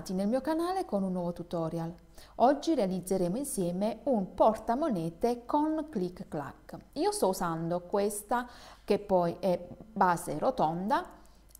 bentornati nel mio canale con un nuovo tutorial. Oggi realizzeremo insieme un portamonete con click clack. Io sto usando questa che poi è base rotonda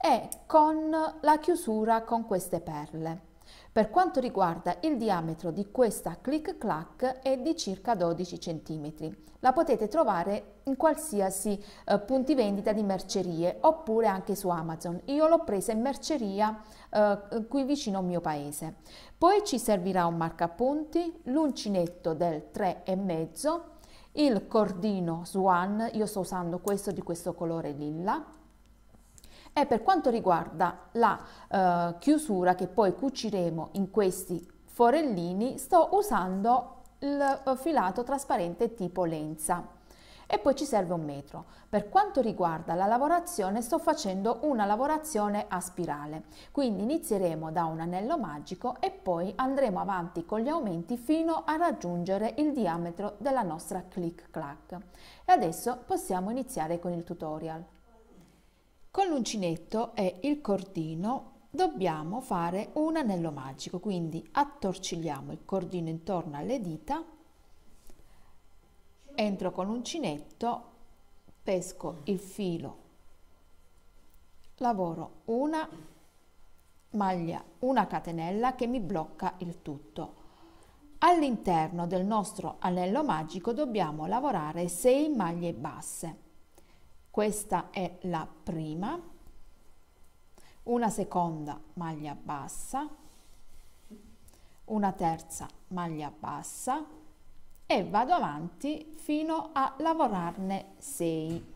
e con la chiusura con queste perle. Per quanto riguarda il diametro di questa click clack è di circa 12 cm. La potete trovare in qualsiasi eh, punti vendita di mercerie oppure anche su Amazon. Io l'ho presa in merceria eh, qui vicino al mio paese. Poi ci servirà un marcapunti, l'uncinetto del 3,5, il cordino Swan, io sto usando questo di questo colore lilla, e per quanto riguarda la eh, chiusura che poi cuciremo in questi forellini, sto usando il eh, filato trasparente tipo lenza e poi ci serve un metro. Per quanto riguarda la lavorazione sto facendo una lavorazione a spirale, quindi inizieremo da un anello magico e poi andremo avanti con gli aumenti fino a raggiungere il diametro della nostra click clack. E adesso possiamo iniziare con il tutorial. Con l'uncinetto e il cordino dobbiamo fare un anello magico, quindi attorcigliamo il cordino intorno alle dita, entro con l'uncinetto, pesco il filo, lavoro una maglia, una catenella che mi blocca il tutto. All'interno del nostro anello magico dobbiamo lavorare 6 maglie basse. Questa è la prima, una seconda maglia bassa, una terza maglia bassa e vado avanti fino a lavorarne 6.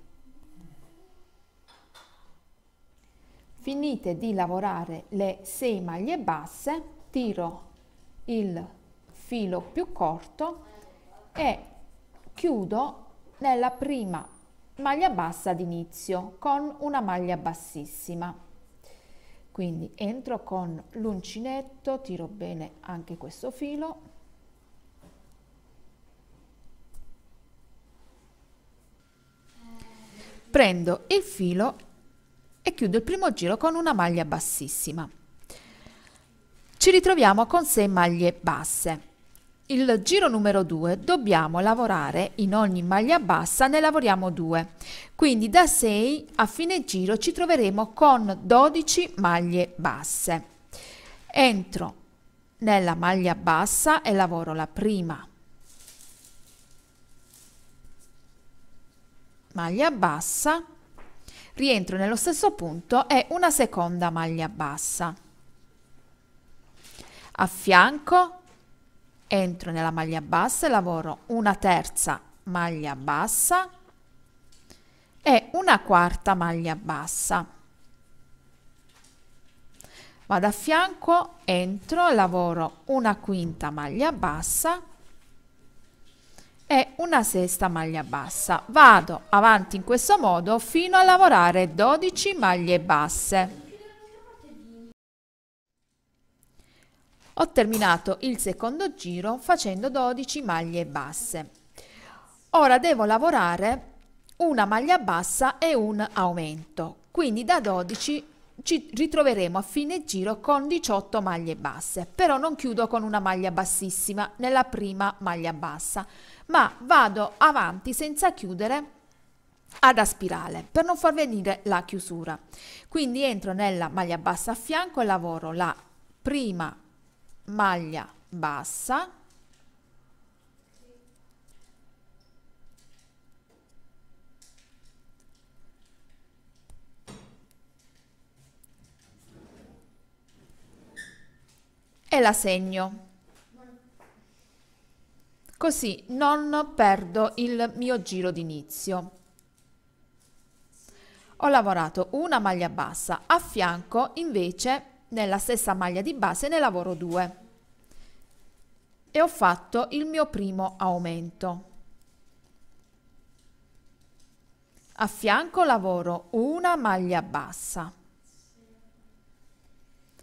Finite di lavorare le 6 maglie basse, tiro il filo più corto e chiudo nella prima maglia bassa d'inizio con una maglia bassissima. Quindi entro con l'uncinetto, tiro bene anche questo filo. Prendo il filo e chiudo il primo giro con una maglia bassissima. Ci ritroviamo con 6 maglie basse. Il giro numero 2 dobbiamo lavorare in ogni maglia bassa, ne lavoriamo 2. Quindi da 6 a fine giro ci troveremo con 12 maglie basse. Entro nella maglia bassa e lavoro la prima maglia bassa, rientro nello stesso punto e una seconda maglia bassa. A fianco entro nella maglia bassa e lavoro una terza maglia bassa e una quarta maglia bassa. Vado a fianco, entro, lavoro una quinta maglia bassa e una sesta maglia bassa. Vado avanti in questo modo fino a lavorare 12 maglie basse. Ho terminato il secondo giro facendo 12 maglie basse. Ora devo lavorare una maglia bassa e un aumento, quindi da 12 ci ritroveremo a fine giro con 18 maglie basse, però non chiudo con una maglia bassissima nella prima maglia bassa, ma vado avanti senza chiudere ad aspirale per non far venire la chiusura. Quindi entro nella maglia bassa a fianco e lavoro la prima maglia bassa e la segno così non perdo il mio giro d'inizio ho lavorato una maglia bassa a fianco invece nella stessa maglia di base ne lavoro 2 e ho fatto il mio primo aumento. A fianco lavoro una maglia bassa.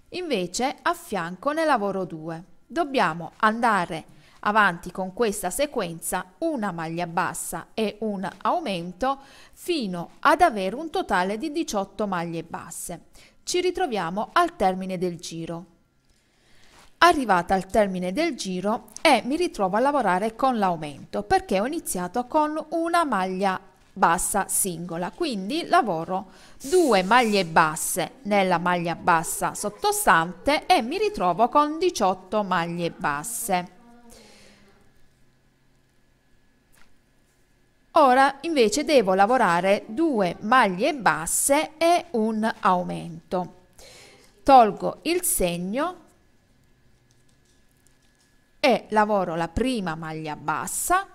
Invece a fianco ne lavoro 2. Dobbiamo andare avanti con questa sequenza una maglia bassa e un aumento fino ad avere un totale di 18 maglie basse ci ritroviamo al termine del giro. Arrivata al termine del giro e eh, mi ritrovo a lavorare con l'aumento perché ho iniziato con una maglia bassa singola quindi lavoro due maglie basse nella maglia bassa sottostante e mi ritrovo con 18 maglie basse Ora invece devo lavorare due maglie basse e un aumento. Tolgo il segno e lavoro la prima maglia bassa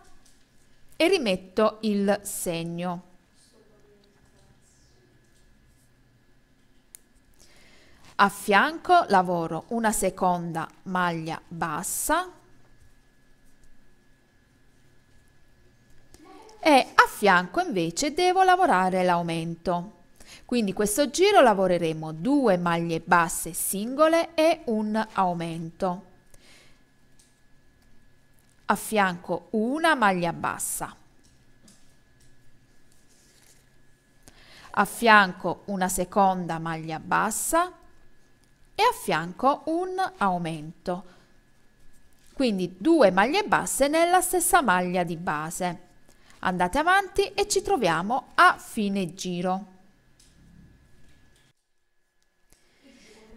e rimetto il segno. A fianco lavoro una seconda maglia bassa e a fianco invece devo lavorare l'aumento. Quindi questo giro lavoreremo due maglie basse singole e un aumento. A fianco una maglia bassa. A fianco una seconda maglia bassa e a fianco un aumento. Quindi due maglie basse nella stessa maglia di base Andate avanti e ci troviamo a fine giro.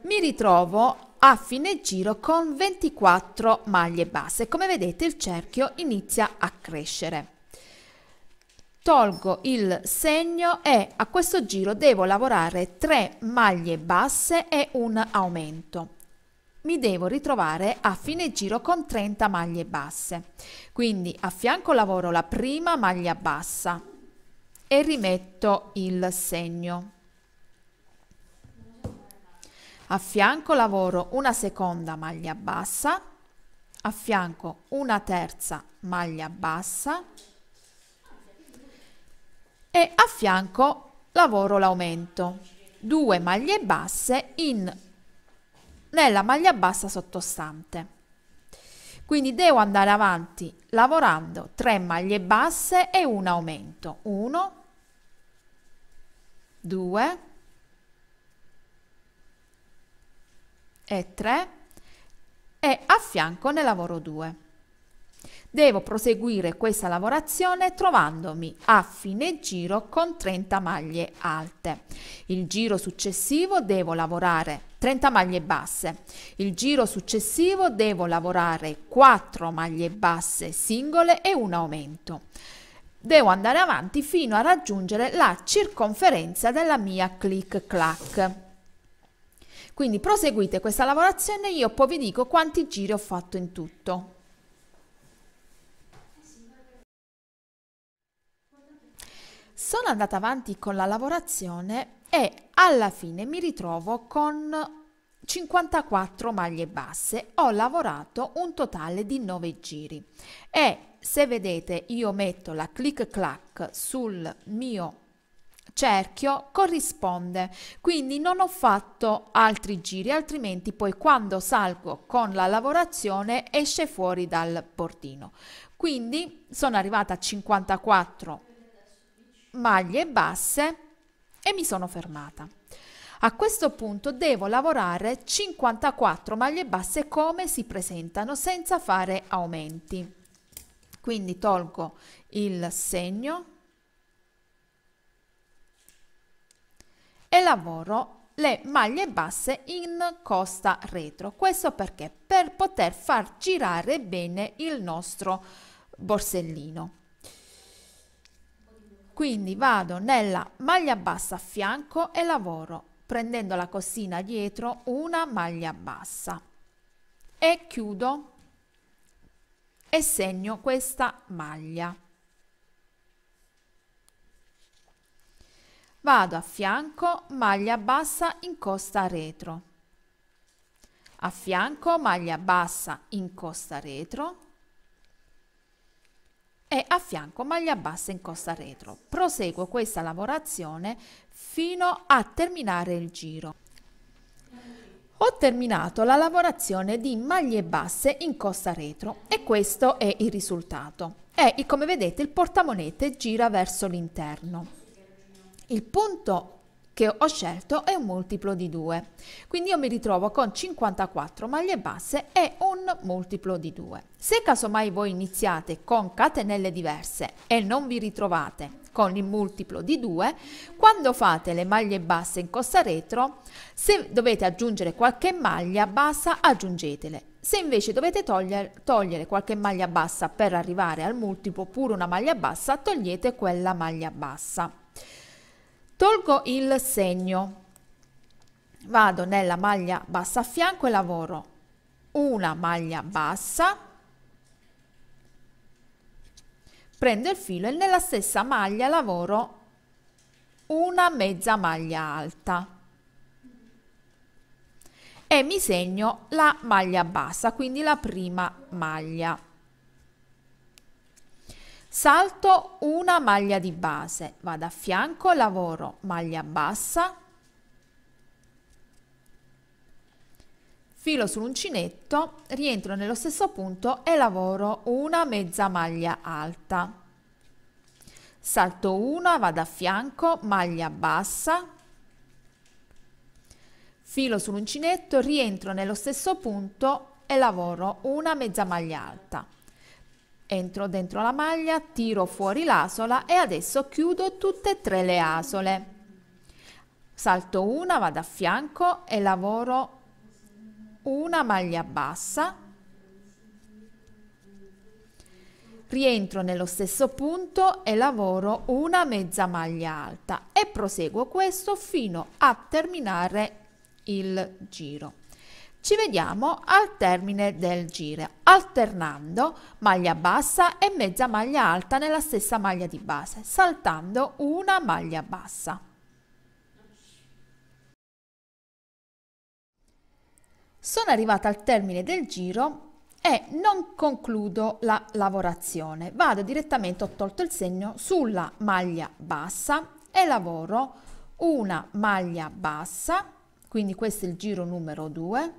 Mi ritrovo a fine giro con 24 maglie basse. Come vedete il cerchio inizia a crescere. Tolgo il segno e a questo giro devo lavorare 3 maglie basse e un aumento mi devo ritrovare a fine giro con 30 maglie basse. Quindi a fianco lavoro la prima maglia bassa e rimetto il segno. A fianco lavoro una seconda maglia bassa, a fianco una terza maglia bassa e a fianco lavoro l'aumento. 2 maglie basse in nella maglia bassa sottostante. Quindi devo andare avanti lavorando 3 maglie basse e un aumento. 1, 2 e 3 e a fianco ne lavoro 2. Devo proseguire questa lavorazione trovandomi a fine giro con 30 maglie alte. Il giro successivo devo lavorare 30 maglie basse. Il giro successivo devo lavorare 4 maglie basse singole e un aumento. Devo andare avanti fino a raggiungere la circonferenza della mia click clack. Quindi proseguite questa lavorazione, io poi vi dico quanti giri ho fatto in tutto. Sono andata avanti con la lavorazione e alla fine mi ritrovo con 54 maglie basse. Ho lavorato un totale di 9 giri e se vedete io metto la click clack sul mio cerchio corrisponde quindi non ho fatto altri giri altrimenti poi quando salgo con la lavorazione esce fuori dal portino quindi sono arrivata a 54 maglie basse e mi sono fermata. A questo punto devo lavorare 54 maglie basse come si presentano senza fare aumenti. Quindi tolgo il segno e lavoro le maglie basse in costa retro. Questo perché? Per poter far girare bene il nostro borsellino. Quindi vado nella maglia bassa a fianco e lavoro prendendo la costina dietro una maglia bassa e chiudo e segno questa maglia. Vado a fianco maglia bassa in costa retro. A fianco maglia bassa in costa retro e a fianco maglia bassa in costa retro. Proseguo questa lavorazione fino a terminare il giro. Ho terminato la lavorazione di maglie basse in costa retro e questo è il risultato. E come vedete il portamonete gira verso l'interno. Il punto che ho scelto è un multiplo di 2. Quindi io mi ritrovo con 54 maglie basse e un multiplo di 2. Se casomai voi iniziate con catenelle diverse e non vi ritrovate con il multiplo di 2, quando fate le maglie basse in costa retro, se dovete aggiungere qualche maglia bassa aggiungetele. Se invece dovete togliere, togliere, qualche maglia bassa per arrivare al multiplo oppure una maglia bassa, togliete quella maglia bassa. Tolgo il segno, vado nella maglia bassa a fianco e lavoro una maglia bassa, prendo il filo e nella stessa maglia lavoro una mezza maglia alta e mi segno la maglia bassa, quindi la prima maglia salto una maglia di base, vado a fianco, lavoro maglia bassa, filo sull'uncinetto, rientro nello stesso punto e lavoro una mezza maglia alta. Salto una, vado a fianco, maglia bassa, filo sull'uncinetto, rientro nello stesso punto e lavoro una mezza maglia alta. Entro dentro la maglia, tiro fuori l'asola e adesso chiudo tutte e tre le asole. Salto una, vado a fianco e lavoro una maglia bassa. Rientro nello stesso punto e lavoro una mezza maglia alta e proseguo questo fino a terminare il giro. Ci vediamo al termine del giro, alternando maglia bassa e mezza maglia alta nella stessa maglia di base, saltando una maglia bassa. Sono arrivata al termine del giro e non concludo la lavorazione, vado direttamente, ho tolto il segno, sulla maglia bassa e lavoro una maglia bassa, quindi questo è il giro numero 2,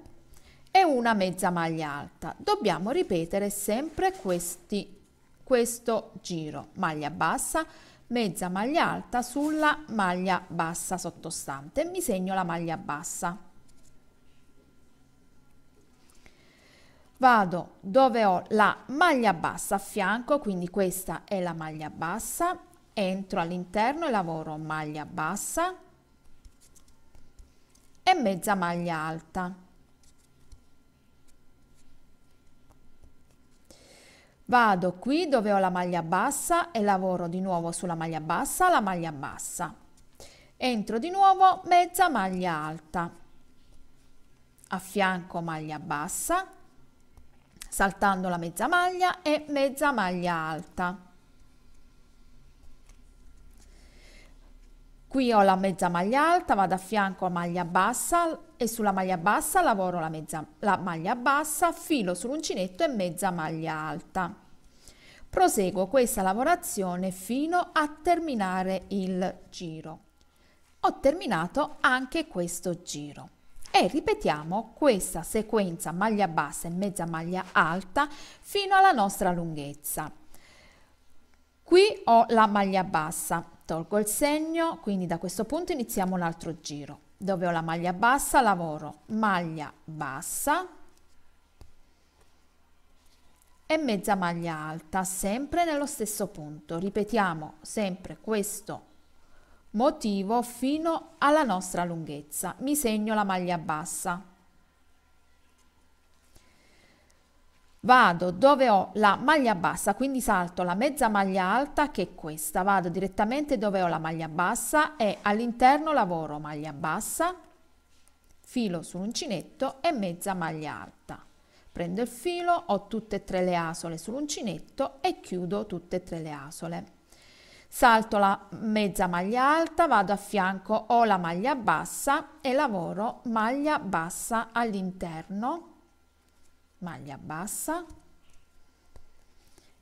e una mezza maglia alta. Dobbiamo ripetere sempre questi, questo giro, maglia bassa, mezza maglia alta sulla maglia bassa sottostante. Mi segno la maglia bassa. Vado dove ho la maglia bassa a fianco, quindi questa è la maglia bassa, entro all'interno e lavoro maglia bassa e mezza maglia alta. Vado qui dove ho la maglia bassa e lavoro di nuovo sulla maglia bassa, la maglia bassa. Entro di nuovo mezza maglia alta. Affianco maglia bassa, saltando la mezza maglia e mezza maglia alta. Qui ho la mezza maglia alta, vado a fianco a maglia bassa e sulla maglia bassa lavoro la, mezza, la maglia bassa, filo sull'uncinetto e mezza maglia alta. Proseguo questa lavorazione fino a terminare il giro. Ho terminato anche questo giro e ripetiamo questa sequenza maglia bassa e mezza maglia alta fino alla nostra lunghezza. Qui ho la maglia bassa, tolgo il segno quindi da questo punto iniziamo l'altro giro dove ho la maglia bassa lavoro maglia bassa e mezza maglia alta sempre nello stesso punto ripetiamo sempre questo motivo fino alla nostra lunghezza mi segno la maglia bassa vado dove ho la maglia bassa, quindi salto la mezza maglia alta che è questa, vado direttamente dove ho la maglia bassa e all'interno lavoro maglia bassa, filo sull'uncinetto e mezza maglia alta. Prendo il filo, ho tutte e tre le asole sull'uncinetto e chiudo tutte e tre le asole. Salto la mezza maglia alta, vado a fianco, ho la maglia bassa e lavoro maglia bassa all'interno maglia bassa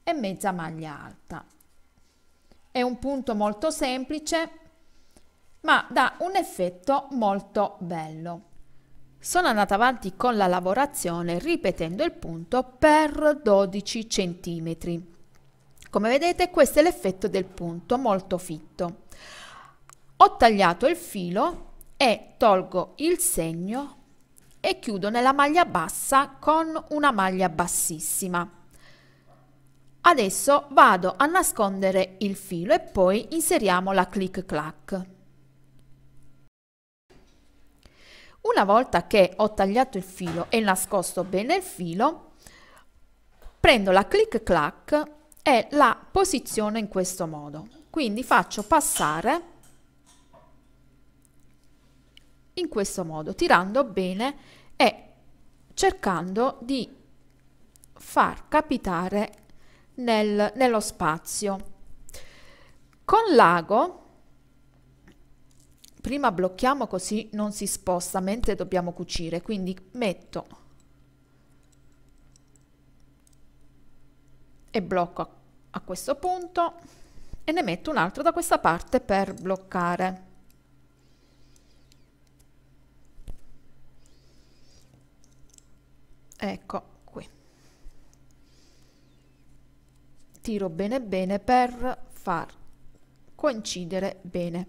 e mezza maglia alta. È un punto molto semplice ma dà un effetto molto bello. Sono andata avanti con la lavorazione ripetendo il punto per 12 cm. Come vedete questo è l'effetto del punto molto fitto. Ho tagliato il filo e tolgo il segno e chiudo nella maglia bassa con una maglia bassissima. Adesso vado a nascondere il filo e poi inseriamo la click clack. Una volta che ho tagliato il filo e nascosto bene il filo, prendo la click clack e la posiziono in questo modo. Quindi faccio passare in questo modo, tirando bene e cercando di far capitare nel, nello spazio. Con l'ago, prima blocchiamo così non si sposta mentre dobbiamo cucire, quindi metto e blocco a, a questo punto e ne metto un altro da questa parte per bloccare. ecco qui tiro bene bene per far coincidere bene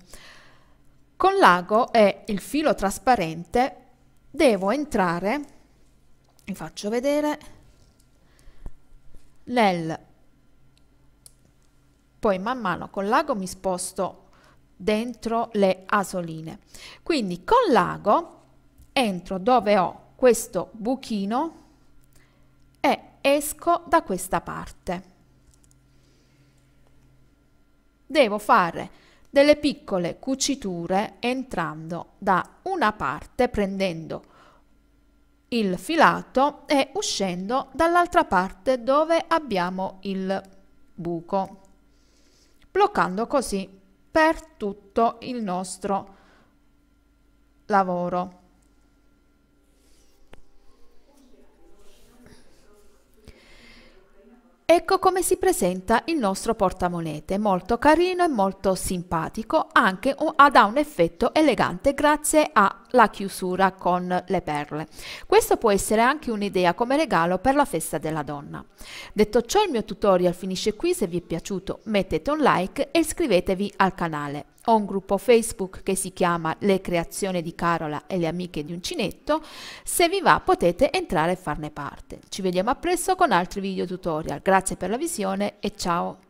con l'ago e il filo trasparente devo entrare vi faccio vedere nel poi man mano con l'ago mi sposto dentro le asoline quindi con l'ago entro dove ho questo buchino e esco da questa parte. Devo fare delle piccole cuciture entrando da una parte prendendo il filato e uscendo dall'altra parte dove abbiamo il buco bloccando così per tutto il nostro lavoro Ecco come si presenta il nostro portamonete, molto carino e molto simpatico, anche ha un effetto elegante grazie alla chiusura con le perle. Questo può essere anche un'idea come regalo per la festa della donna. Detto ciò il mio tutorial finisce qui, se vi è piaciuto mettete un like e iscrivetevi al canale ho un gruppo Facebook che si chiama Le creazioni di Carola e le amiche di Uncinetto. Se vi va potete entrare e farne parte. Ci vediamo appresso con altri video tutorial. Grazie per la visione e ciao!